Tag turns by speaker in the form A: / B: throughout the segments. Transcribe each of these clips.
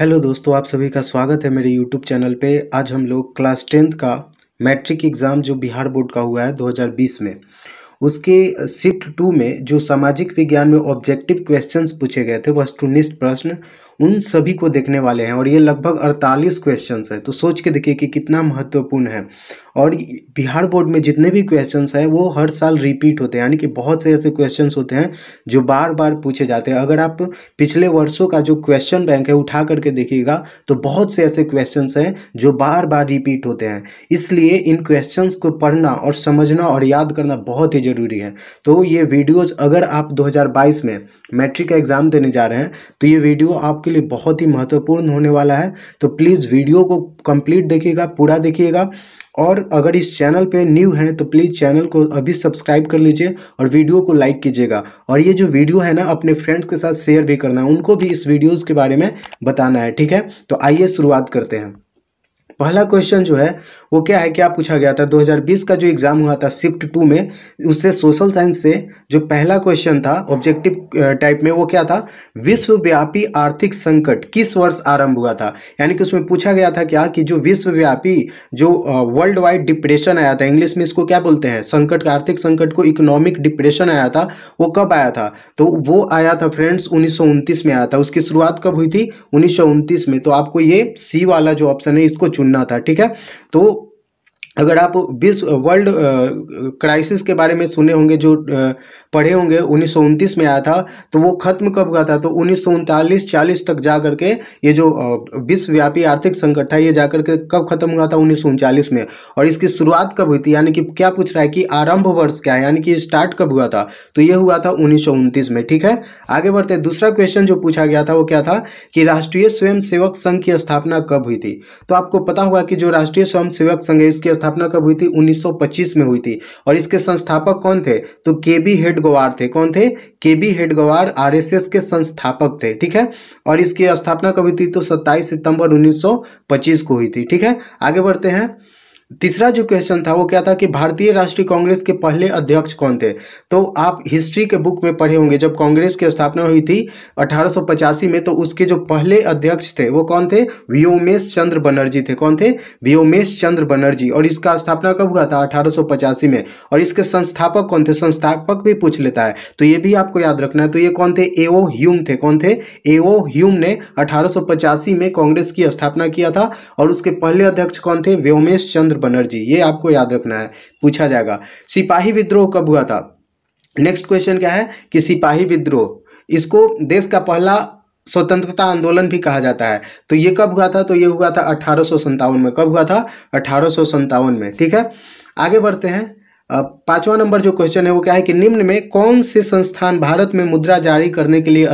A: hello दोस्तों आप सभी का स्वागत है मेरे यूट्यूब चैनल पे आज हम लोग क्लास टेंथ का मैट्रिक एग्ज़ाम जो बिहार बोर्ड का हुआ है 2020 में उसके शिफ्ट टू में जो सामाजिक विज्ञान में ऑब्जेक्टिव क्वेश्चंस पूछे गए थे वस्तुनिष्ठ प्रश्न उन सभी को देखने वाले हैं और ये लगभग 48 क्वेश्चंस है तो सोच के देखिए कि कितना महत्वपूर्ण है और बिहार बोर्ड में जितने भी क्वेश्चंस हैं वो हर साल रिपीट होते हैं यानी कि बहुत से ऐसे क्वेश्चंस होते हैं जो बार बार पूछे जाते हैं अगर आप पिछले वर्षों का जो क्वेश्चन बैंक है उठा करके देखिएगा तो बहुत से ऐसे क्वेश्चन हैं जो बार बार रिपीट होते हैं इसलिए इन क्वेश्चन को पढ़ना और समझना और याद करना बहुत ही ज़रूरी है तो ये वीडियोज़ अगर आप दो में मैट्रिक का एग्ज़ाम देने जा रहे हैं तो ये वीडियो आपके आपके लिए बहुत ही महत्वपूर्ण होने वाला है तो प्लीज़ वीडियो को कंप्लीट देखिएगा पूरा देखिएगा और अगर इस चैनल पे न्यू हैं तो प्लीज़ चैनल को अभी सब्सक्राइब कर लीजिए और वीडियो को लाइक कीजिएगा और ये जो वीडियो है ना अपने फ्रेंड्स के साथ शेयर भी करना है उनको भी इस वीडियोज़ के बारे में बताना है ठीक है तो आइए शुरुआत करते हैं पहला क्वेश्चन जो है वो क्या है क्या पूछा गया था 2020 का जो एग्ज़ाम हुआ था शिफ्ट टू में उससे सोशल साइंस से जो पहला क्वेश्चन था ऑब्जेक्टिव टाइप में वो क्या था विश्वव्यापी आर्थिक संकट किस वर्ष आरंभ हुआ था यानी कि उसमें पूछा गया था क्या कि जो विश्वव्यापी जो वर्ल्ड वाइड डिप्रेशन आया था इंग्लिश में इसको क्या बोलते हैं संकट आर्थिक संकट को इकोनॉमिक डिप्रेशन आया था वो कब आया था तो वो आया था फ्रेंड्स उन्नीस में आया था उसकी शुरुआत कब हुई थी उन्नीस में तो आपको ये सी वाला जो ऑप्शन है इसको चुनना था ठीक है तो अगर आप विश्व वर्ल्ड क्राइसिस के बारे में सुने होंगे जो पढ़े होंगे उन्नीस में आया था तो वो ख़त्म कब हुआ था तो उन्नीस सौ चालीस तक जा करके ये जो विश्वव्यापी आर्थिक संकट था ये जा करके कब ख़त्म हुआ था उन्नीस में और इसकी शुरुआत कब हुई थी यानी कि क्या पूछ रहा है कि आरंभ वर्ष क्या है यानी कि स्टार्ट कब हुआ था तो ये हुआ था उन्नीस में ठीक है आगे बढ़ते दूसरा क्वेश्चन जो पूछा गया था वो क्या था कि राष्ट्रीय स्वयं संघ की स्थापना कब हुई थी तो आपको पता होगा कि जो राष्ट्रीय स्वयं संघ है इसकी स्थापना स्थापना कब हुई थी 1925 में हुई थी और इसके संस्थापक कौन थे तो के बी हेडगवार थे कौन थे के बी हेडगवार आर के संस्थापक थे ठीक है और इसकी स्थापना कब हुई थी तो 27 सितंबर 1925 को हुई थी ठीक है आगे बढ़ते हैं तीसरा जो क्वेश्चन था वो क्या था कि भारतीय राष्ट्रीय कांग्रेस के पहले अध्यक्ष कौन थे तो आप हिस्ट्री के बुक में पढ़े होंगे जब कांग्रेस की स्थापना हुई थी अठारह में तो उसके जो पहले अध्यक्ष थे वो कौन थे व्योमेश चंद्र बनर्जी थे कौन थे व्योमेश चंद्र बनर्जी और इसका स्थापना कब हुआ था अठारह में और इसके संस्थापक कौन थे संस्थापक भी पूछ लेता है तो ये भी आपको याद रखना है तो ये कौन थे एओ ह्यूम थे कौन थे एओ ह्यूम ने अठारह में कांग्रेस की स्थापना किया था और उसके पहले अध्यक्ष कौन थे व्योमेश चंद्र बनर्जी ये आपको याद रखना है पूछा जाएगा सिपाही विद्रोह कब हुआ था नेक्स्ट क्वेश्चन क्या है कि सिपाही विद्रोह इसको देश का पहला स्वतंत्रता आंदोलन भी कहा जाता है तो ये कब हुआ था तो ये हुआ था अठारह में कब हुआ था अठारह में ठीक है आगे बढ़ते हैं पांचवा नंबर जो क्वेश्चन है वो क्या है कि निम्न में कौन से संस्थान भारत में मुद्रा जारी करने के लिए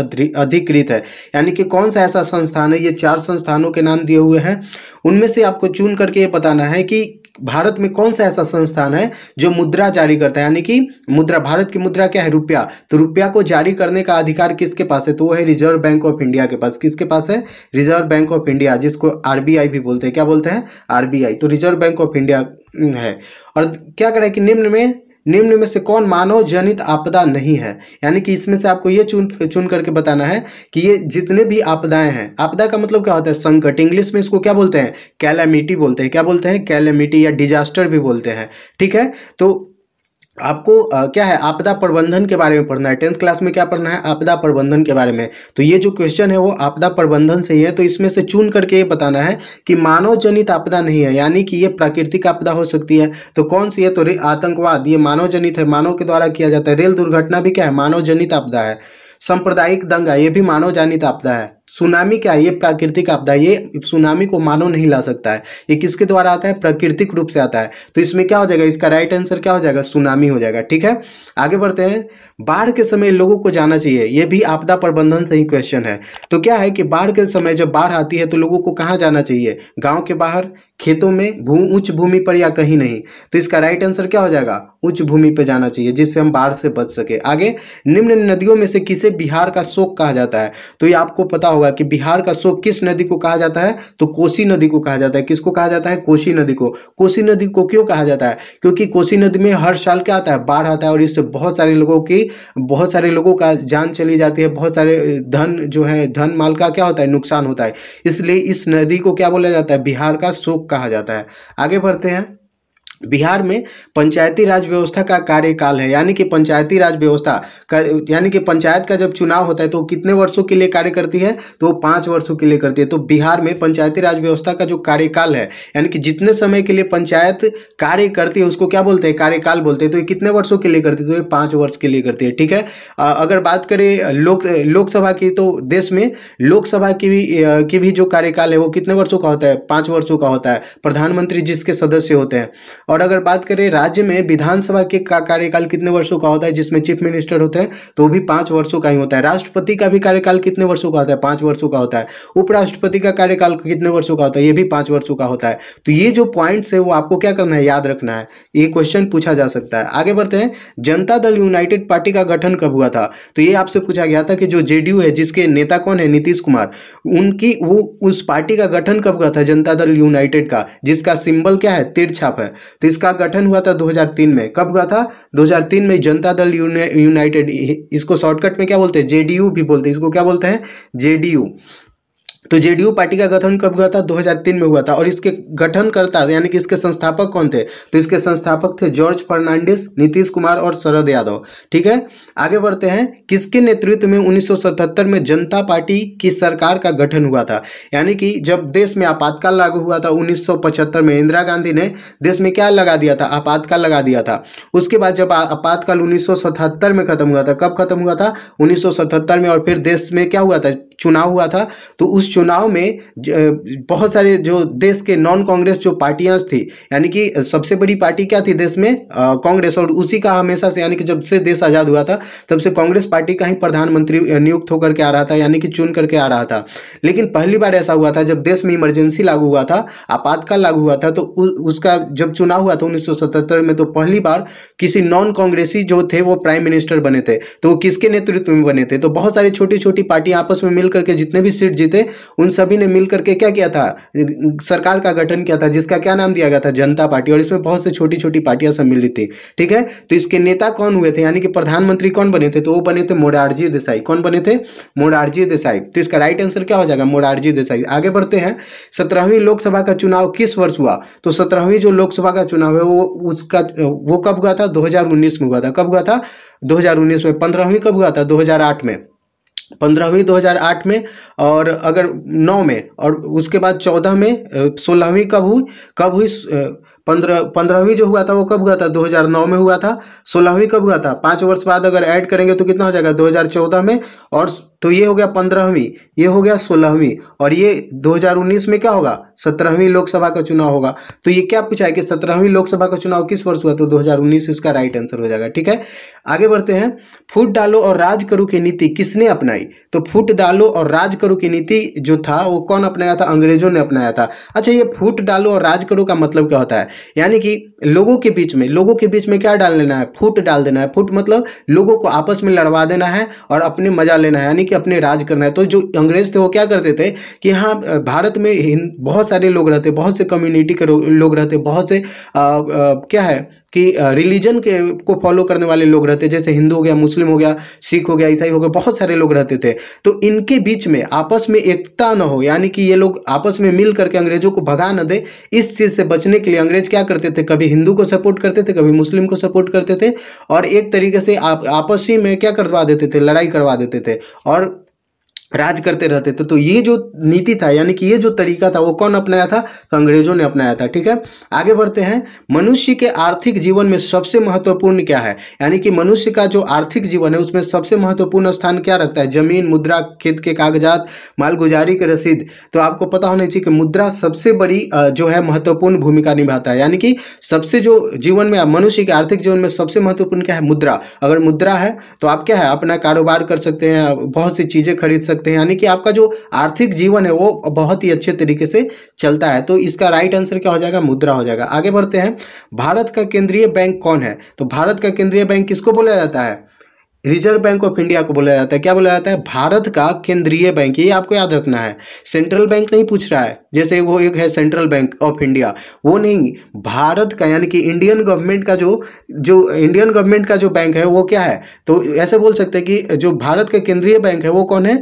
A: अधिकृत है यानी कि कौन सा ऐसा संस्थान है ये चार संस्थानों के नाम दिए हुए हैं उनमें से आपको चुन करके ये बताना है कि भारत में कौन सा ऐसा संस्थान है जो मुद्रा जारी करता है यानी कि मुद्रा भारत की मुद्रा क्या है रुपया तो रुपया को जारी करने का अधिकार किसके पास है तो वो है रिजर्व बैंक ऑफ इंडिया के पास किसके पास है रिजर्व बैंक ऑफ इंडिया जिसको आरबीआई भी बोलते हैं क्या बोलते हैं आरबीआई तो रिजर्व बैंक ऑफ इंडिया है और क्या करें कि निम्न में निम्न में से कौन मानव जनित आपदा नहीं है यानी कि इसमें से आपको ये चुन चुन करके बताना है कि ये जितने भी आपदाएं हैं आपदा का मतलब क्या होता है संकट इंग्लिश में इसको क्या बोलते हैं कैलामिटी बोलते हैं क्या बोलते हैं कैलामिटी या डिजास्टर भी बोलते हैं ठीक है तो आपको आ, क्या है आपदा प्रबंधन के बारे में पढ़ना है टेंथ क्लास में क्या पढ़ना है आपदा प्रबंधन के बारे में तो ये जो क्वेश्चन है वो आपदा प्रबंधन से ही है तो इसमें से चुन करके ये बताना है कि मानव जनित आपदा नहीं है यानी कि ये प्राकृतिक आपदा हो सकती है तो कौन सी है तो आतंकवाद ये मानव जनित है मानव के द्वारा किया जाता है रेल दुर्घटना भी क्या है मानव जनित आपदा है सांप्रदायिक दंगा ये भी मानव जनित आपदा है सुनामी क्या है ये प्राकृतिक आपदा है ये सुनामी को मानव नहीं ला सकता है ये किसके द्वारा आता है प्राकृतिक रूप से आता है तो इसमें क्या हो जाएगा इसका राइट आंसर क्या हो जाएगा सुनामी हो जाएगा ठीक है आगे बढ़ते हैं बाढ़ के समय लोगों को जाना चाहिए ये भी आपदा प्रबंधन से ही क्वेश्चन है तो क्या है कि बाढ़ के समय जब बाढ़ आती है तो लोगों को कहाँ जाना चाहिए गाँव के बाहर खेतों में भू उच्च भूमि पर या कहीं नहीं तो इसका राइट आंसर क्या हो जाएगा उच्च भूमि पर जाना चाहिए जिससे हम बाढ़ से बच सके आगे निम्न नदियों में से किसे बिहार का शोक कहा जाता है तो ये आपको पता होगा कि बिहार का शोक किस नदी को कहा जाता है तो कोसी नदी को कहा जाता है किसको कहा जाता है कोसी नदी को कोसी नदी को क्यों कहा जाता है क्योंकि कोसी नदी में हर साल क्या आता है बाढ़ आता है और इससे बहुत सारे लोगों की बहुत सारे लोगों का जान चली जाती है बहुत सारे धन जो है धन माल का क्या होता है नुकसान होता है इसलिए इस नदी को क्या बोला जाता है बिहार का शोक कहा जाता है आगे बढ़ते हैं बिहार में पंचायती राज व्यवस्था का कार्यकाल है यानी कि पंचायती राज व्यवस्था का यानी कि पंचायत का जब चुनाव होता है तो कितने वर्षों के लिए कार्य करती है तो वो पाँच वर्षों के लिए करती है तो बिहार में पंचायती राज व्यवस्था का जो कार्यकाल है यानी कि जितने समय के लिए पंचायत कार्य करती है उसको क्या बोलते हैं कार्यकाल बोलते हैं तो ये कितने वर्षों के लिए करती है तो ये पाँच वर्ष के लिए करती है ठीक है अगर बात करें लोक लोकसभा की तो देश में लोकसभा की भी की भी जो कार्यकाल है वो कितने वर्षों का होता है पाँच वर्षों का होता है प्रधानमंत्री जिसके सदस्य होते हैं और अगर बात करें राज्य में विधानसभा के का कार्यकाल कितने वर्षों का होता है जिसमें चीफ मिनिस्टर होते हैं तो वो भी पाँच वर्षों का ही होता है राष्ट्रपति का भी कार्यकाल कितने वर्षों का होता है पाँच वर्षों का होता है उपराष्ट्रपति का कार्यकाल कितने वर्षों का होता है ये भी पाँच वर्षों का होता है तो ये जो पॉइंट्स है वो आपको क्या करना है याद रखना है ये क्वेश्चन पूछा जा सकता है आगे बढ़ते हैं जनता दल यूनाइटेड पार्टी का गठन कब हुआ था तो ये आपसे पूछा गया था कि जो जेडीयू है जिसके नेता कौन है नीतीश कुमार उनकी वो उस पार्टी का गठन कब हुआ था जनता दल यूनाइटेड का जिसका सिंबल क्या है तिरछाप है तो इसका गठन हुआ था 2003 में कब हुआ था 2003 में जनता दल यूनाइटेड इसको शॉर्टकट में क्या बोलते हैं जेडीयू भी बोलते हैं इसको क्या बोलते हैं जेडीयू तो जेडीयू पार्टी का गठन कब हुआ था 2003 में हुआ था और इसके गठनकर्ता यानी कि इसके संस्थापक कौन थे तो इसके संस्थापक थे जॉर्ज फर्नांडिस नीतीश कुमार और शरद यादव ठीक है आगे बढ़ते हैं किसके नेतृत्व में 1977 में जनता पार्टी की सरकार का गठन हुआ था यानी कि जब देश में आपातकाल लागू हुआ था उन्नीस में इंदिरा गांधी ने देश में क्या लगा दिया था आपातकाल लगा दिया था उसके बाद जब आपातकाल उन्नीस में खत्म हुआ था कब खत्म हुआ था उन्नीस में और फिर देश में क्या हुआ था चुनाव हुआ था तो उस चुनाव में बहुत सारे जो देश के नॉन कांग्रेस जो पार्टियां थी यानी कि सबसे बड़ी पार्टी क्या थी देश में कांग्रेस और उसी का हमेशा से यानी कि जब से देश आज़ाद हुआ था तब से कांग्रेस पार्टी का ही प्रधानमंत्री नियुक्त होकर के आ रहा था यानी कि चुन करके आ रहा था लेकिन पहली बार ऐसा हुआ था जब देश में इमरजेंसी लागू हुआ था आपातकाल लागू हुआ था तो उसका जब चुनाव हुआ था उन्नीस में तो पहली बार किसी नॉन कांग्रेसी जो थे वो प्राइम मिनिस्टर बने थे तो किसके नेतृत्व में बने थे तो बहुत सारी छोटी छोटी पार्टी आपस में मिल करके जितने भी सीट जीते उन सभी ने मिल करके क्या किया था सरकार का गठन किया था जिसका क्या नाम दिया गया था जनता पार्टी और इसमें बहुत से छोटी छोटी पार्टियां सम्मिलित थी ठीक है तो इसके नेता कौन हुए थे यानी कि प्रधानमंत्री कौन बने थे तो वो बने थे मोरारजी देसाई कौन बने थे मोरारजी देसाई तो इसका राइट आंसर क्या हो जाएगा मोरारजी देसाई आगे बढ़ते हैं सत्रहवीं लोकसभा का चुनाव किस वर्ष हुआ तो सत्रहवीं जो लोकसभा का चुनाव है वो उसका वो कब हुआ था दो में हुआ था कब हुआ था 2019 में पंद्रहवीं कब हुआ था 2008 में पंद्रहवीं 2008 में और अगर नौ में और उसके बाद चौदह में सोलहवीं कब हुई कब हुई पंद्रह पंद्रहवीं जो हुआ था वो कब हुआ था 2009 में हुआ था सोलहवीं कब हुआ था पाँच वर्ष बाद अगर ऐड करेंगे तो कितना हो जाएगा 2014 में और तो ये हो गया पंद्रहवीं ये हो गया सोलहवीं और ये 2019 में क्या होगा सत्रहवीं लोकसभा का चुनाव होगा तो ये क्या पूछा है कि सत्रहवीं लोकसभा का चुनाव किस वर्ष हुआ तो 2019 इसका राइट आंसर हो जाएगा ठीक है आगे बढ़ते हैं फूट डालो और राज करो की नीति किसने अपनाई तो फूट डालो और राज करो की नीति जो था वो कौन अपनाया था अंग्रेजों ने अपनाया था अच्छा ये फूट डालो और राज करो का मतलब क्या होता है यानी कि लोगों के बीच में लोगों के बीच में क्या डाल लेना है फूट डाल देना है फूट मतलब लोगों को आपस में लड़वा देना है और अपने मजा लेना है यानी कि अपने राज करना है तो जो अंग्रेज थे वो क्या करते थे कि हाँ भारत में बहुत सारे लोग रहते बहुत से कम्युनिटी के लोग रहते बहुत से आ, आ, क्या है कि रिलीजन के को फॉलो करने वाले लोग रहते जैसे हिंदू हो गया मुस्लिम हो गया सिख हो गया ईसाई हो गया बहुत सारे लोग रहते थे तो इनके बीच में आपस में एकता ना हो यानी कि ये लोग आपस में मिल करके अंग्रेजों को भगा न दे इस चीज़ से बचने के लिए अंग्रेज क्या करते थे कभी हिंदू को सपोर्ट करते थे कभी मुस्लिम को सपोर्ट करते थे और एक तरीके से आप आपसी में क्या करवा देते थे लड़ाई करवा देते थे और राज करते रहते थे तो ये जो नीति था यानी कि ये जो तरीका था वो कौन अपनाया था तो अंग्रेजों ने अपनाया था ठीक है आगे बढ़ते हैं मनुष्य के आर्थिक जीवन में सबसे महत्वपूर्ण क्या है यानी कि मनुष्य का जो आर्थिक जीवन है उसमें सबसे महत्वपूर्ण स्थान क्या रखता है जमीन मुद्रा खेत के कागजात मालगुजारी के रसीद तो आपको पता होना चाहिए कि मुद्रा सबसे बड़ी जो है महत्वपूर्ण भूमिका निभाता है यानी कि सबसे जो जीवन में मनुष्य के आर्थिक जीवन में सबसे महत्वपूर्ण क्या है मुद्रा अगर मुद्रा है तो आप क्या है अपना कारोबार कर सकते हैं बहुत सी चीज़ें खरीद सकते सकते हैं यानी कि आपका जो आर्थिक जीवन है वो बहुत ही अच्छे तरीके से चलता है तो इसका राइट आंसर क्या हो जाएगा मुद्रा हो जाएगा आगे बढ़ते हैं भारत का केंद्रीय बैंक कौन है तो भारत का केंद्रीय बैंक किसको बोला जाता है रिजर्व बैंक ऑफ इंडिया को बोला जाता है क्या बोला जाता है भारत का केंद्रीय बैंक ये आपको याद रखना है सेंट्रल बैंक नहीं पूछ रहा है जैसे वो एक है सेंट्रल बैंक ऑफ इंडिया वो नहीं भारत का यानी कि इंडियन गवर्नमेंट का जो जो इंडियन गवर्नमेंट का जो बैंक है वो क्या है तो ऐसे बोल सकते हैं कि जो भारत का केंद्रीय बैंक है वो कौन है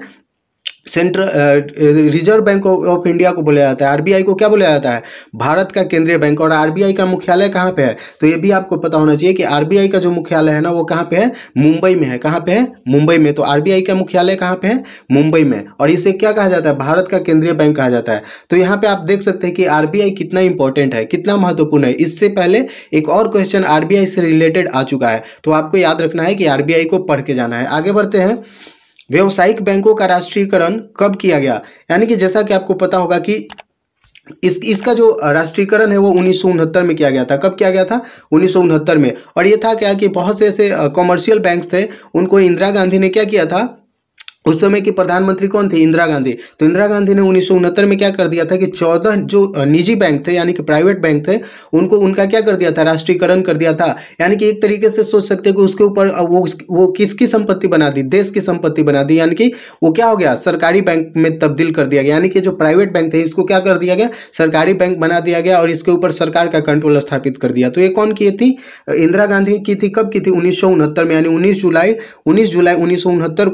A: Central Reserve Bank of India को बोला जाता है आरबीआई को क्या बोला जाता है भारत का केंद्रीय बैंक और आरबीआई का मुख्यालय कहाँ पे है तो ये भी आपको पता होना चाहिए कि आरबीआई का जो मुख्यालय है ना वो कहाँ पे है मुंबई में है कहाँ पे है मुंबई में तो आरबीआई का मुख्यालय कहाँ पे है मुंबई में और इसे क्या कहा जाता है भारत का केंद्रीय बैंक कहा जाता है तो यहाँ पे आप देख सकते हैं कि आर कितना इंपॉर्टेंट है कितना महत्वपूर्ण है इससे पहले एक और क्वेश्चन आर से रिलेटेड आ चुका है तो आपको याद रखना है कि आर को पढ़ के जाना है आगे बढ़ते हैं व्यवसायिक बैंकों का राष्ट्रीयकरण कब किया गया यानी कि जैसा कि आपको पता होगा कि इस इसका जो राष्ट्रीयकरण है वो उन्नीस में किया गया था कब किया गया था उन्नीस में और ये था क्या कि बहुत से ऐसे कॉमर्शियल बैंक्स थे उनको इंदिरा गांधी ने क्या किया था उस समय के प्रधानमंत्री कौन थे इंदिरा गांधी तो इंदिरा गांधी ने उन्नीस में क्या कर दिया था कि 14 जो निजी बैंक थे यानी कि प्राइवेट बैंक थे उनको उनका क्या कर दिया था राष्ट्रीयकरण कर दिया था यानी कि एक तरीके से सोच सकते हैं कि उसके ऊपर वो वो किसकी संपत्ति बना दी देश की संपत्ति बना दी यानी कि वो क्या हो गया सरकारी बैंक में तब्दील कर दिया गया यानी कि जो प्राइवेट बैंक थे इसको क्या कर दिया गया सरकारी बैंक बना दिया गया और इसके ऊपर सरकार का कंट्रोल स्थापित कर दिया तो ये कौन की थी इंदिरा गांधी की थी कब की थी उन्नीस में यानी उन्नीस जुलाई उन्नीस जुलाई उन्नीस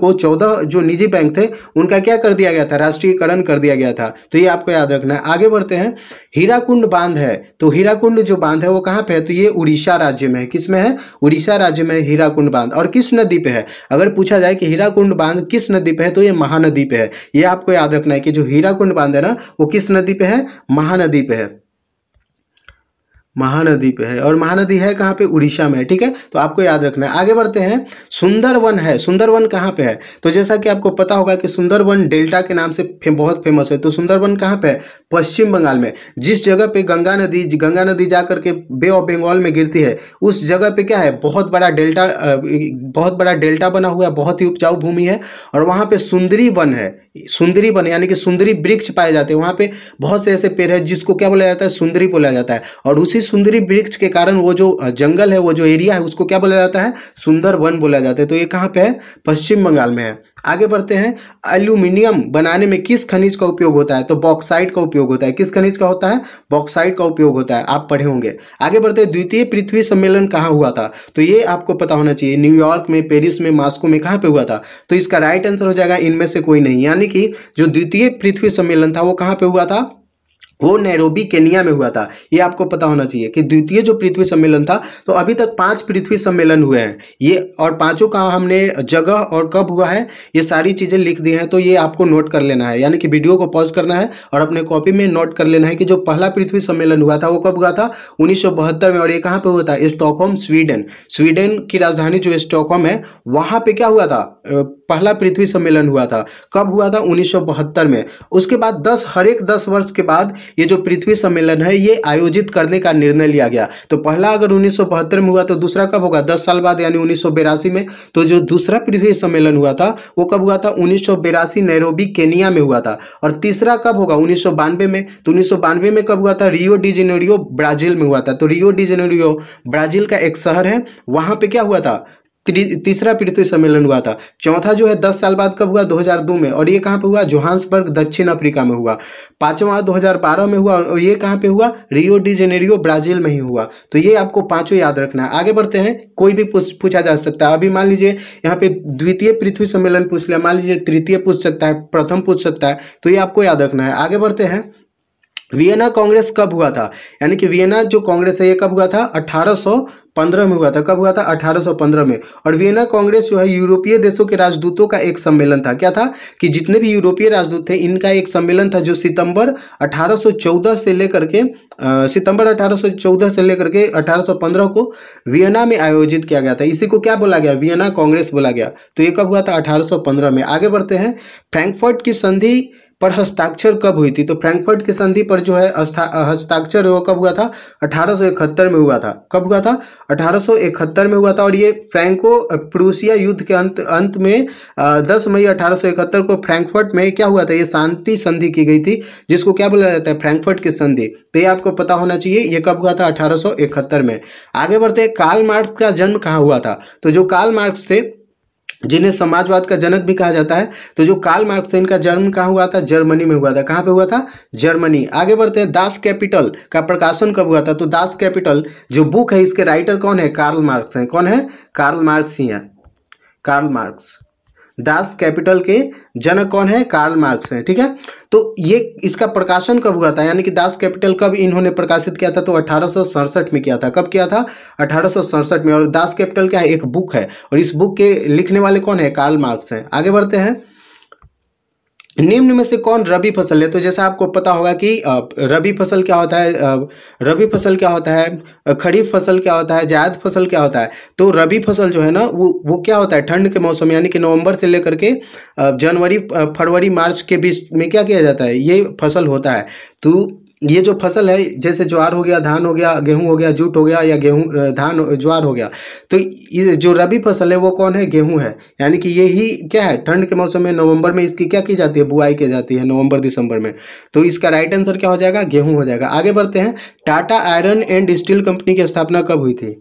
A: को चौदह जो निजी बैंक थे उनका क्या कर दिया गया था राष्ट्रीयकरण कर दिया गया था तो ये आपको याद रखना है आगे बढ़ते हैं हीराकुंड बांध है तो हीराकुंड जो बांध है वो कहाँ पे है तो ये उड़ीसा राज्य में है किस में है उड़ीसा राज्य में हीराकुंड बांध और किस नदी पे है अगर पूछा जाए कि हीराकुंड बांध किस नदी पे है तो ये महानदी पे है ये आपको याद रखना है कि जो हीराकुंड बांध है ना वो किस नदी पे है महानदी पे है महानदी पे है और महानदी है कहाँ पे उड़ीसा में ठीक है तो आपको याद रखना है आगे बढ़ते हैं सुंदरवन है सुंदरवन कहाँ पे है तो जैसा कि आपको पता होगा कि सुंदरवन डेल्टा के नाम से फे, बहुत फेमस है तो सुंदरवन कहाँ पे है पश्चिम बंगाल में जिस जगह पे गंगा नदी गंगा नदी जा करके बे ऑफ बंगाल में गिरती है उस जगह पे क्या है बहुत बड़ा डेल्टा बहुत बड़ा डेल्टा बना हुआ है बहुत ही उपजाऊ भूमि है और वहाँ पे सुंदरी वन है सुंदरी वन यानी कि सुंदरी वृक्ष पाए जाते हैं वहाँ पे बहुत से ऐसे पेड़ है जिसको क्या बोला जाता है सुंदरी बोला जाता है और उसी सुंदरी वृक्ष के कारण वो जो जंगल है वो जो एरिया है उसको क्या बोला जाता है सुंदर वन बोला जाता है तो ये कहाँ पे है पश्चिम बंगाल में है आगे बढ़ते हैं एल्यूमिनियम बनाने में किस खनिज का उपयोग होता है तो बॉक्साइड का उपयोग होता है किस खनिज का होता है बॉक्साइड का उपयोग होता है आप पढ़े होंगे आगे बढ़ते हैं द्वितीय पृथ्वी सम्मेलन कहाँ हुआ था तो ये आपको पता होना चाहिए न्यूयॉर्क में पेरिस में मास्को में कहाँ पे हुआ था तो इसका राइट आंसर हो जाएगा इनमें से कोई नहीं यानी कि जो द्वितीय पृथ्वी सम्मेलन था वो कहाँ पे हुआ था वो नैरोबी केनिया में हुआ था ये आपको पता होना चाहिए कि द्वितीय जो पृथ्वी सम्मेलन था तो अभी तक पांच पृथ्वी सम्मेलन हुए हैं ये और पांचों का हमने जगह और कब हुआ है ये सारी चीज़ें लिख दी हैं तो ये आपको नोट कर लेना है यानी कि वीडियो को पॉज करना है और अपने कॉपी में नोट कर लेना है कि जो पहला पृथ्वी सम्मेलन हुआ था वो कब हुआ था उन्नीस में और ये कहाँ पर हुआ था स्टॉकहोम स्वीडन स्वीडन की राजधानी जो स्टॉकहोम है वहाँ पर क्या हुआ था पहला पृथ्वी सम्मेलन हुआ था कब हुआ था उन्नीस में उसके बाद दस हर एक दस वर्ष के बाद ये जो पृथ्वी सम्मेलन है ये आयोजित करने का निर्णय लिया गया तो पहला अगर उन्नीस में हुआ तो दूसरा कब होगा दस साल बाद यानी उन्नीस में तो जो दूसरा पृथ्वी सम्मेलन हुआ था वो कब हुआ था उन्नीस नैरोबी केनिया में हुआ था और तीसरा कब होगा उन्नीस में तो उन्नीस में कब हुआ था रियो डिजेनोरियो ब्राजील में हुआ था तो रियो डिजेनोरियो ब्राजील का एक शहर है वहां पे क्या हुआ था तीसरा पृथ्वी तो सम्मेलन हुआ था चौथा जो है दस साल बाद कब हुआ 2002 में और ये कहाँ पे हुआ जोहान्सबर्ग दक्षिण अफ्रीका में हुआ पांचवा 2012 में हुआ और ये कहाँ पे हुआ रियो डी जेनेरियो ब्राजील में ही हुआ तो ये आपको पांचों याद रखना है आगे बढ़ते हैं कोई भी पूछा जा सकता है अभी मान लीजिए यहाँ पे द्वितीय पृथ्वी सम्मेलन पूछ लिया मान लीजिए तृतीय पूछ सकता है प्रथम पूछ सकता है तो ये आपको याद रखना है आगे बढ़ते हैं वियना कांग्रेस कब हुआ था यानी कि वियना जो कांग्रेस है ये कब हुआ था 1815 में हुआ था कब हुआ था 1815 में और वियना कांग्रेस जो है यूरोपीय देशों के राजदूतों का एक सम्मेलन था क्या था कि जितने भी यूरोपीय राजदूत थे इनका एक सम्मेलन था जो सितंबर 1814 से लेकर के सितंबर 1814 से लेकर के अठारह को वियना में आयोजित किया गया था इसी को क्या बोला गया वियना कांग्रेस बोला गया तो ये कब हुआ था अठारह में आगे बढ़ते हैं फ्रैंकफर्ट की संधि पर हस्ताक्षर कब हुई थी तो फ्रैंकफर्ट की संधि पर जो है हस्ताक्षर वो कब हुआ था अठारह में हुआ था कब हुआ था अठारह में हुआ था और ये फ्रैंको प्रूसिया युद्ध के अंत अंत में दस मई अठारह को फ्रैंकफर्ट में क्या हुआ था ये शांति संधि की गई थी जिसको क्या बोला जाता है फ्रैंकफर्ट की संधि तो ये आपको पता होना चाहिए ये कब हुआ था अठारह में आगे बढ़ते काल मार्क्स का जन्म कहाँ हुआ था तो जो काल मार्क्स थे जिन्हें समाजवाद का जनक भी कहा जाता है तो जो कार्ल मार्क्स इनका जन्म कहाँ हुआ था जर्मनी में हुआ था कहाँ पे हुआ था जर्मनी आगे बढ़ते हैं दास कैपिटल का प्रकाशन कब हुआ था तो दास कैपिटल जो बुक है इसके राइटर कौन है कार्ल मार्क्स हैं कौन है कार्ल मार्क्स ही हैं कार्ल मार्क्स दास कैपिटल के जनक कौन है कार्ल मार्क्स हैं ठीक है तो ये इसका प्रकाशन कब हुआ था यानी कि दास कैपिटल कब इन्होंने प्रकाशित किया था तो अठारह में किया था कब किया था अठारह में और दास कैपिटल क्या है एक बुक है और इस बुक के लिखने वाले कौन है कार्ल मार्क्स हैं आगे बढ़ते हैं निम्न में से कौन रबी फसल है तो जैसा आपको पता होगा कि रबी फसल क्या होता है रबी फसल क्या होता है खरीफ फसल क्या होता है जायद फसल क्या होता है तो रबी फसल जो है ना वो वो क्या होता है ठंड के मौसम यानी कि नवंबर से लेकर के जनवरी फरवरी मार्च के बीच में क्या किया जाता है ये फसल होता है तो ये जो फसल है जैसे ज्वार हो गया धान हो गया गेहूं हो गया जूट हो गया या गेहूं धान ज्वार हो गया तो ये जो रबी फसल है वो कौन है गेहूं है यानी कि ये ही क्या है ठंड के मौसम में नवंबर में इसकी क्या की जाती है बुआई की जाती है नवंबर दिसंबर में तो इसका राइट आंसर क्या हो जाएगा गेहूँ हो जाएगा आगे बढ़ते हैं Tata iron and steel company की स्थापना कब हुई थी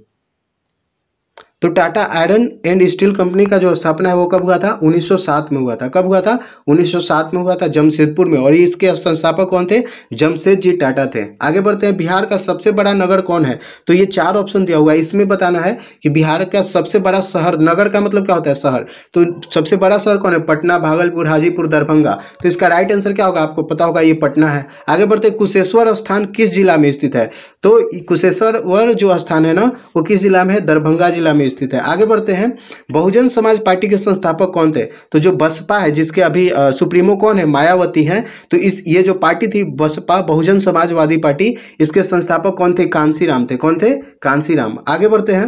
A: तो Tata iron and steel company का जो स्थापना है वो कब हुआ था 1907 में हुआ था कब हुआ था 1907 में हुआ था जमशेदपुर में और इसके संस्थापक कौन थे जमशेद जी टाटा थे आगे बढ़ते हैं बिहार का सबसे बड़ा नगर कौन है तो ये चार ऑप्शन दिया हुआ है इसमें बताना है कि बिहार का सबसे बड़ा शहर नगर का मतलब क्या होता है शहर तो सबसे बड़ा शहर कौन है पटना भागलपुर हाजीपुर दरभंगा तो इसका राइट आंसर क्या होगा आपको पता होगा ये पटना है आगे बढ़ते कुशेश्वर स्थान किस जिला में स्थित है तो कुशेश्वर जो स्थान है ना वो किस जिला में है दरभंगा जिला में स्थित है आगे बढ़ते हैं बहुजन समाज पार्टी के संस्थापक कौन थे तो जो बसपा है जिसके अभी सुप्रीमो कौन है मायावती हैं तो इस ये जो पार्टी थी बसपा बहुजन समाजवादी पार्टी इसके संस्थापक कौन थे कांसी थे कौन थे कांसी आगे बढ़ते हैं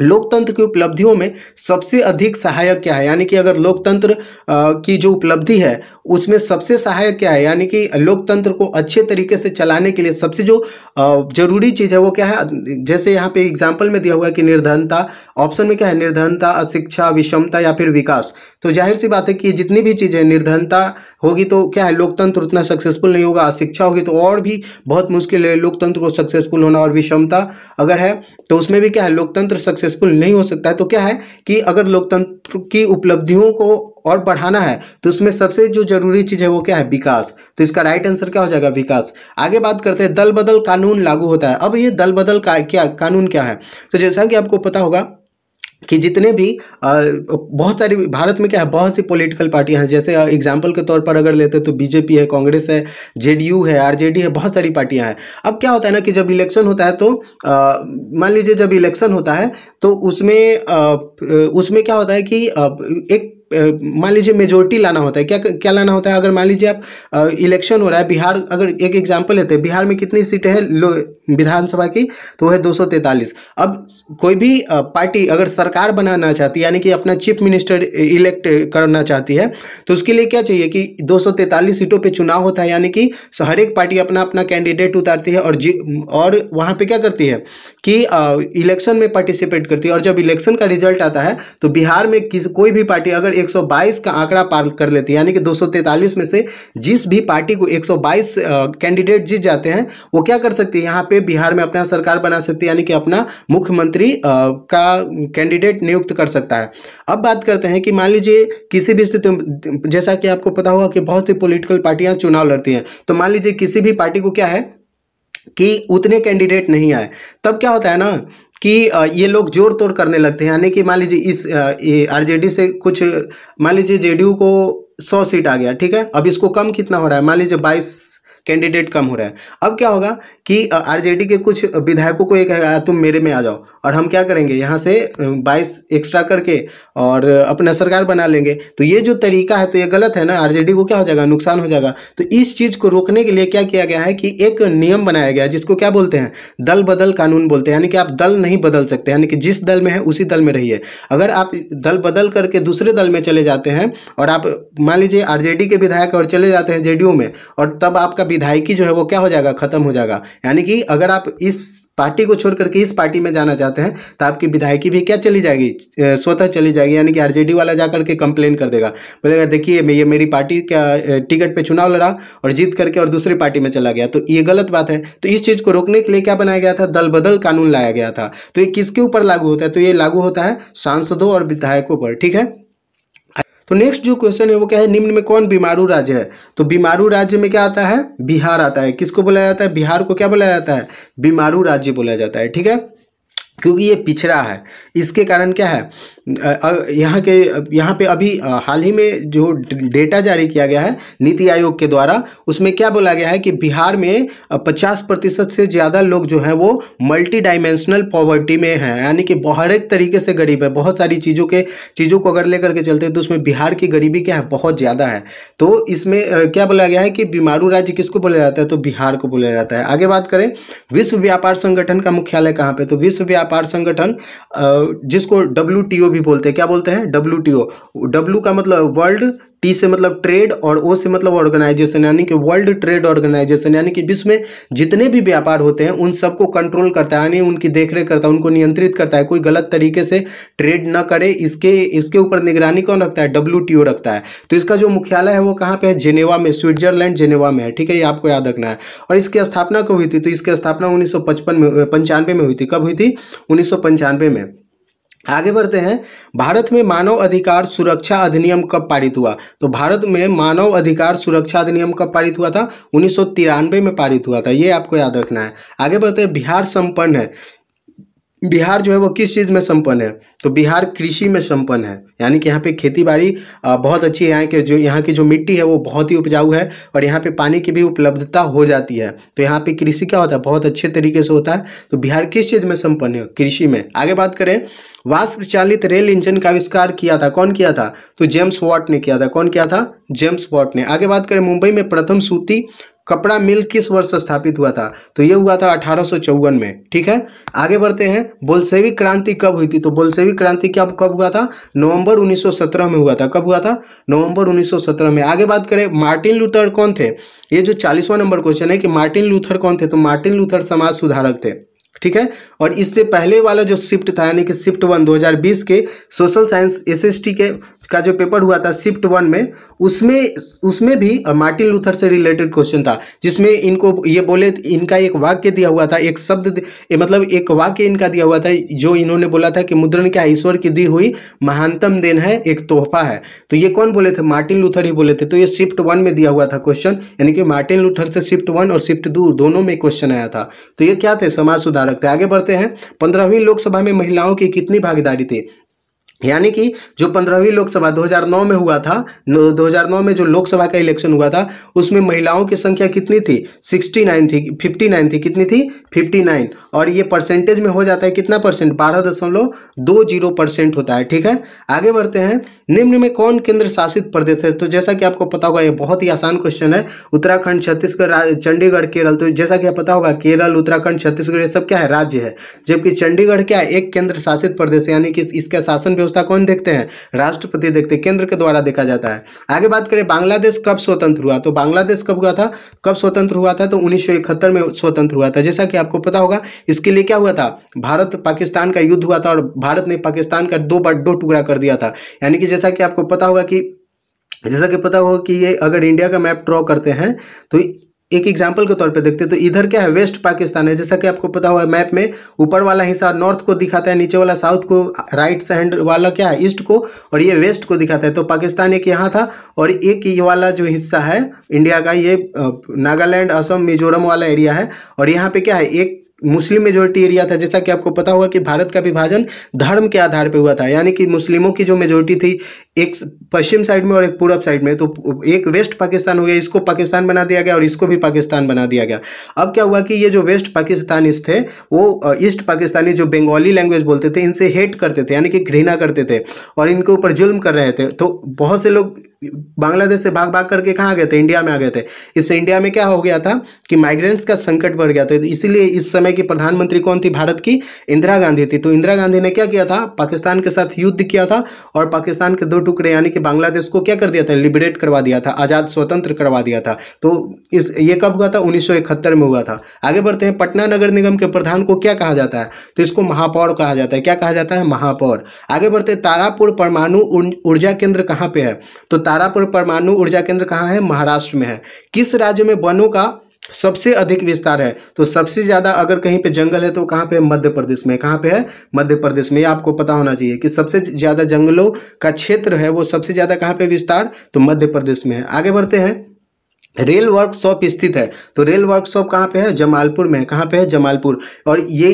A: लोकतंत्र की उपलब्धियों में सबसे अधिक सहायक क्या है यानी कि अगर लोकतंत्र की जो उपलब्धि है उसमें सबसे सहायक क्या है यानी कि लोकतंत्र को अच्छे तरीके से चलाने के लिए सबसे जो जरूरी चीज़ है वो क्या है जैसे यहाँ पे एग्जाम्पल में दिया हुआ है कि निर्धनता ऑप्शन में क्या है निर्धनता अशिक्षा विषमता या फिर विकास तो जाहिर सी बात है कि जितनी भी चीज़ें निर्धनता होगी तो क्या है लोकतंत्र उतना सक्सेसफुल नहीं होगा अशिक्षा होगी तो और भी बहुत मुश्किल है लोकतंत्र को सक्सेसफुल होना और विषमता अगर है तो उसमें भी क्या है लोकतंत्र सक्सेसफुल नहीं हो सकता है तो क्या है कि अगर लोकतंत्र की उपलब्धियों को और बढ़ाना है तो उसमें सबसे जो जरूरी चीज़ है वो क्या है विकास तो इसका राइट आंसर क्या हो जाएगा विकास आगे बात करते हैं दल बदल कानून लागू होता है अब ये दल बदल का क्या कानून क्या है तो जैसा कि आपको पता होगा कि जितने भी बहुत सारी भारत में क्या है बहुत सी पॉलिटिकल पार्टियां हैं जैसे एग्जाम्पल के तौर पर अगर लेते तो बीजेपी है कांग्रेस है जेडीयू है आरजेडी है बहुत सारी पार्टियां हैं अब क्या होता है ना कि जब इलेक्शन होता है तो मान लीजिए जब इलेक्शन होता है तो उसमें आ, उसमें क्या होता है कि आ, एक मान लीजिए मेजोरिटी लाना होता है क्या क्या लाना होता है अगर मान लीजिए आप इलेक्शन हो रहा है बिहार अगर एक एग्जाम्पल लेते हैं बिहार में कितनी सीटें हैं विधानसभा की तो वह है दो अब कोई भी पार्टी अगर सरकार बनाना चाहती है यानी कि अपना चीफ मिनिस्टर इलेक्ट करना चाहती है तो उसके लिए क्या चाहिए कि दो सीटों पर चुनाव होता है यानी कि हर एक पार्टी अपना अपना कैंडिडेट उतारती है और जी और वहाँ पर क्या करती है कि इलेक्शन में पार्टिसिपेट करती है और जब इलेक्शन का रिजल्ट आता है तो बिहार में किसी कोई भी पार्टी अगर 122 का आंकड़ा पार कर लेती है यानी कि 243 में से जिस भी पार्टी को 122 कैंडिडेट जीत जाते हैं वो क्या कर सकती है यहाँ पे बिहार में अपना सरकार बना सकती है यानी कि अपना मुख्यमंत्री का कैंडिडेट नियुक्त कर सकता है अब बात करते हैं कि मान लीजिए किसी भी स्थिति जैसा कि आपको पता होगा कि बहुत सी पोलिटिकल पार्टियाँ चुनाव लड़ती हैं तो मान लीजिए किसी भी पार्टी को क्या है कि उतने कैंडिडेट नहीं आए तब क्या होता है ना कि ये लोग जोर तोड़ करने लगते हैं यानी कि मान लीजिए इस आरजेडी से कुछ मान लीजिए जेडीयू को सौ सीट आ गया ठीक है अब इसको कम कितना हो रहा है मान लीजिए बाईस कैंडिडेट कम हो रहा है अब क्या होगा कि आरजेडी के कुछ विधायकों को ये कहेगा तुम मेरे में आ जाओ और हम क्या करेंगे यहाँ से बाईस एक्स्ट्रा करके और अपना सरकार बना लेंगे तो ये जो तरीका है तो ये गलत है ना आरजेडी को क्या हो जाएगा नुकसान हो जाएगा तो इस चीज़ को रोकने के लिए क्या किया गया है कि एक नियम बनाया गया जिसको क्या बोलते हैं दल बदल कानून बोलते हैं यानी कि आप दल नहीं बदल सकते यानी कि जिस दल में है उसी दल में रहिए अगर आप दल बदल करके दूसरे दल में चले जाते हैं और आप मान लीजिए आर के विधायक और चले जाते हैं जे में और तब आपका विधायकी जो है वो क्या हो जाएगा खत्म हो जाएगा यानी कि अगर आप इस पार्टी को छोड़ करके इस पार्टी में जाना चाहते हैं तो आपकी विधायकी भी क्या चली जाएगी स्वतः चली जाएगी यानी कि आरजेडी वाला जाकर के कंप्लेन कर देगा बोलेगा देखिए मैं ये मेरी पार्टी का टिकट पे चुनाव लड़ा और जीत करके और दूसरी पार्टी में चला गया तो ये गलत बात है तो इस चीज़ को रोकने के लिए क्या बनाया गया था दल बदल कानून लाया गया था तो ये किसके ऊपर लागू होता है तो ये लागू होता है सांसदों और विधायकों पर ठीक है तो नेक्स्ट जो क्वेश्चन है वो क्या है निम्न में कौन बीमारू राज्य है तो बीमारू राज्य में क्या आता है बिहार आता है किसको बोला जाता है बिहार को क्या बोला जाता है बीमारू राज्य बोला जाता है ठीक है क्योंकि ये पिछड़ा है इसके कारण क्या है यहाँ के यहाँ पे अभी हाल ही में जो डेटा जारी किया गया है नीति आयोग के द्वारा उसमें क्या बोला गया है कि बिहार में 50 प्रतिशत से ज़्यादा लोग जो हैं वो मल्टी डायमेंशनल पॉवर्टी में हैं यानी कि हर एक तरीके से गरीब है बहुत सारी चीज़ों के चीज़ों को अगर लेकर के चलते हैं तो उसमें बिहार की गरीबी क्या है बहुत ज़्यादा है तो इसमें क्या बोला गया है कि बीमारू राज्य किसको बोला जाता है तो बिहार को बोला जाता है आगे बात करें विश्व व्यापार संगठन का मुख्यालय कहाँ पर तो विश्व व्यापार व्यापार संगठन जिसको डब्ल्यू भी बोलते हैं क्या बोलते हैं डब्ल्यू डब्ल्यू का मतलब वर्ल्ड टी से मतलब ट्रेड और ओ से मतलब ऑर्गेनाइजेशन यानी कि वर्ल्ड ट्रेड ऑर्गेनाइजेशन यानी कि विश्व में जितने भी व्यापार होते हैं उन सबको कंट्रोल करता है यानी उनकी देखरेख करता है उनको नियंत्रित करता है कोई गलत तरीके से ट्रेड न करे इसके इसके ऊपर निगरानी कौन रखता है डब्ल्यू रखता है तो इसका जो मुख्यालय है वो कहाँ पर है जेनेवा में स्विट्जरलैंड जेनेवा में है ठीक है ये आपको याद रखना है और इसकी स्थापना कब हुई थी तो इसकी स्थापना उन्नीस में पंचानवे में हुई थी कब हुई थी उन्नीस में आगे बढ़ते हैं भारत में मानव अधिकार सुरक्षा अधिनियम कब पारित हुआ तो भारत में मानव अधिकार सुरक्षा अधिनियम कब पारित हुआ था उन्नीस में पारित हुआ था ये आपको याद रखना है आगे बढ़ते हैं बिहार संपन्न है बिहार जो है वो किस चीज़ में संपन्न है तो बिहार कृषि में संपन्न है यानी कि यहाँ पे खेती बाड़ी बहुत अच्छी है यहाँ के जो यहाँ की जो मिट्टी है वो बहुत ही उपजाऊ है और यहाँ पे पानी की भी उपलब्धता हो जाती है तो यहाँ पे कृषि क्या होता है बहुत अच्छे तरीके से होता है तो बिहार किस चीज़ में संपन्न है कृषि में आगे बात करें वाष्प चालित रेल इंजन का आविष्कार किया था कौन किया था तो जेम्स वॉट ने किया था कौन किया था जेम्स वॉट ने आगे बात करें मुंबई में प्रथम सूती कपड़ा मिल किस वर्ष स्थापित हुआ था तो ये हुआ था अठारह में ठीक है आगे बढ़ते हैं बोलसेविक क्रांति कब हुई थी तो बोलसेविक क्रांति क्या कब हुआ था नवंबर 1917 में हुआ था कब हुआ था नवंबर 1917 में आगे बात करें मार्टिन लूथर कौन थे ये जो चालीसवां नंबर क्वेश्चन है कि मार्टिन लूथर कौन थे तो मार्टिन लूथर समाज सुधारक थे ठीक है और इससे पहले वाला जो शिफ्ट था यानी कि शिफ्ट वन 2020 के सोशल साइंस एसएसटी के का जो पेपर हुआ था शिफ्ट वन में उसमें उसमें भी मार्टिन लूथर से रिलेटेड क्वेश्चन था जिसमें इनको ये बोले इनका एक वाक्य दिया हुआ था एक शब्द मतलब एक वाक्य इनका दिया हुआ था जो इन्होंने बोला था कि मुद्रण क्या ईश्वर की दी हुई महानतम देन है एक तोहफा है तो ये कौन बोले थे मार्टिन लूथर ही बोले थे तो ये शिफ्ट वन में दिया हुआ था क्वेश्चन यानी कि मार्टिन लूथर से शिफ्ट वन और शिफ्ट टू दोनों में क्वेश्चन आया था तो ये क्या थे समाज सुधारक थे आगे बढ़ते हैं पंद्रहवीं लोकसभा में महिलाओं की कितनी भागीदारी थी यानी कि जो पंद्रहवीं लोकसभा 2009 में हुआ था 2009 में जो लोकसभा का इलेक्शन हुआ था उसमें महिलाओं की संख्या कितनी थी 69 थी 59 थी कितनी थी 59 और ये परसेंटेज में हो जाता है कितना परसेंट बारह दशमलव दो जीरो परसेंट होता है ठीक है आगे बढ़ते हैं निम्न में कौन केंद्र शासित प्रदेश है तो जैसा कि आपको पता होगा ये बहुत ही आसान क्वेश्चन है उत्तराखंड छत्तीसगढ़ चंडीगढ़ केरल तो जैसा कि आपको पता होगा केरल उत्तराखंड छत्तीसगढ़ ये सब क्या है राज्य है जबकि चंडीगढ़ क्या है एक केंद्र शासित प्रदेश यानी कि इसका शासन व्यवस्था कौन देखते हैं राष्ट्रपति देखते हैं केंद्र के द्वारा देखा जाता है आगे बात करें बांग्लादेश कब स्वतंत्र हुआ तो बांग्लादेश कब हुआ था कब स्वतंत्र हुआ था तो उन्नीस में स्वतंत्र हुआ था जैसा कि आपको पता होगा इसके लिए क्या हुआ था भारत पाकिस्तान का युद्ध हुआ था और भारत ने पाकिस्तान का दो बार दो टुकड़ा कर दिया था यानी कि जैसा कि आपको पता होगा कि जैसा कि पता हो कि ये अगर इंडिया का मैप ड्रॉ करते हैं तो एक एग्जाम्पल के तौर पे देखते हैं तो इधर क्या है वेस्ट पाकिस्तान है जैसा कि आपको पता हुआ मैप में ऊपर वाला हिस्सा नॉर्थ को दिखाता है नीचे वाला साउथ को राइट साइड वाला क्या है ईस्ट को और ये वेस्ट को दिखाता है तो पाकिस्तान एक यहाँ था और एक ये वाला जो हिस्सा है इंडिया का ये नागालैंड असम मिजोरम वाला एरिया है और यहाँ पे क्या है एक मुस्लिम मेजोरिटी एरिया था जैसा कि आपको पता होगा कि भारत का विभाजन धर्म के आधार पर हुआ था यानी कि मुस्लिमों की जो मेजोरिटी थी एक पश्चिम साइड में और एक पूर्व साइड में तो एक वेस्ट पाकिस्तान हो गया इसको पाकिस्तान बना दिया गया और इसको भी पाकिस्तान बना दिया गया अब क्या हुआ कि ये जो वेस्ट पाकिस्तानीज थे वो ईस्ट पाकिस्तानी जो बंगाली लैंग्वेज बोलते थे इनसे हेट करते थे यानी कि घृणा करते थे और इनके ऊपर जुल्म कर रहे थे तो बहुत से लोग बांग्लादेश से भाग भाग करके कहाँ गए थे इंडिया में आ गए थे इससे इंडिया में क्या हो गया था कि माइग्रेंट्स का संकट बढ़ गया था तो इसीलिए इस समय की प्रधानमंत्री कौन थी भारत की इंदिरा गांधी थी तो इंदिरा गांधी ने क्या किया था पाकिस्तान के साथ युद्ध किया था और पाकिस्तान के दो टुकड़े यानी कि बांग्लादेश को क्या कर दिया था लिबरेट करवा दिया था आज़ाद स्वतंत्र करवा दिया था तो इस ये कब हुआ था उन्नीस में हुआ था आगे बढ़ते हैं पटना नगर निगम के प्रधान को क्या कहा जाता है तो इसको महापौर कहा जाता है क्या कहा जाता है महापौर आगे बढ़ते तारापुर परमाणु ऊर्जा केंद्र कहाँ पे है तो तारापुर परमाणु ऊर्जा केंद्र कहाँ है महाराष्ट्र में है किस राज्य में वनों का सबसे अधिक विस्तार है तो सबसे ज़्यादा अगर कहीं पे जंगल है तो कहाँ पे मध्य प्रदेश में कहाँ पे है मध्य प्रदेश में ये आपको पता होना चाहिए कि सबसे ज़्यादा जंगलों का क्षेत्र है वो सबसे ज़्यादा कहाँ पे विस्तार तो मध्य प्रदेश में है आगे बढ़ते हैं रेल वर्कशॉप स्थित है तो रेल वर्कशॉप कहाँ पे है जमालपुर में कहाँ पे है जमालपुर और ये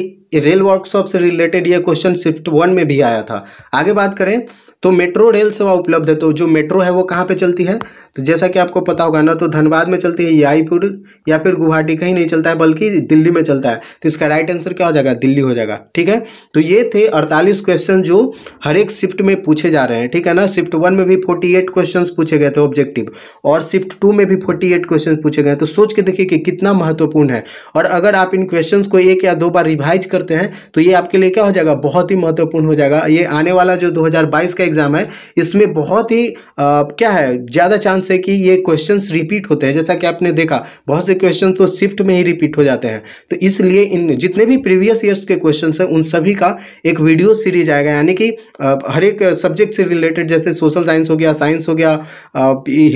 A: रेल वर्कशॉप से रिलेटेड ये क्वेश्चन शिफ्ट वन में भी आया था आगे बात करें तो मेट्रो रेल सेवा उपलब्ध है तो जो मेट्रो है वो कहाँ पे चलती है तो जैसा कि आपको पता होगा ना तो धनबाद में चलती है याईपुर या फिर गुवाहाटी कहीं नहीं चलता है बल्कि दिल्ली में चलता है तो इसका राइट आंसर क्या हो जाएगा दिल्ली हो जाएगा ठीक है तो ये थे अड़तालीस क्वेश्चन जो हर एक शिफ्ट में पूछे जा रहे हैं ठीक है ना शिफ्ट वन में भी फोर्टी एट क्वेश्चन पूछे गए थे ऑब्जेक्टिव और शिफ्ट टू में भी फोर्टी एट क्वेश्चन पूछे गए तो सोच के देखिए कि कितना महत्वपूर्ण है और अगर आप इन क्वेश्चन को एक या दो बार रिवाइज करते हैं तो ये आपके लिए क्या हो जाएगा बहुत ही महत्वपूर्ण हो जाएगा ये आने वाला जो दो का एग्जाम है इसमें बहुत ही क्या है ज़्यादा चांस चांस है कि ये क्वेश्चन रिपीट होते हैं जैसा कि आपने देखा बहुत से क्वेश्चन तो शिफ्ट में ही रिपीट हो जाते हैं तो इसलिए इन जितने भी प्रीवियस ईयर्स के क्वेश्चन हैं उन सभी का एक वीडियो सीरीज आएगा यानी कि हर एक सब्जेक्ट से रिलेटेड जैसे सोशल साइंस हो गया साइंस हो गया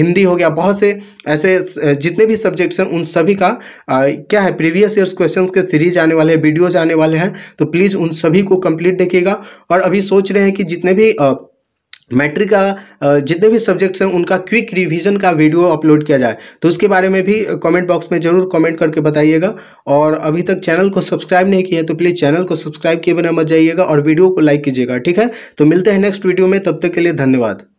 A: हिंदी हो गया बहुत से ऐसे जितने भी सब्जेक्ट्स हैं उन सभी का आ, क्या है प्रीवियस ईयर्स क्वेश्चन के सीरीज आने वाले हैं वीडियोज आने वाले हैं तो प्लीज़ उन सभी को कम्प्लीट देखिएगा और अभी सोच रहे हैं कि जितने भी आ, मैट्रिक का जितने भी सब्जेक्ट्स हैं उनका क्विक रिवीजन का वीडियो अपलोड किया जाए तो उसके बारे में भी कमेंट बॉक्स में जरूर कमेंट करके बताइएगा और अभी तक चैनल को सब्सक्राइब नहीं किया तो प्लीज़ चैनल को सब्सक्राइब किए बिना मत जाइएगा और वीडियो को लाइक कीजिएगा ठीक है तो मिलते हैं नेक्स्ट वीडियो में तब तक के लिए धन्यवाद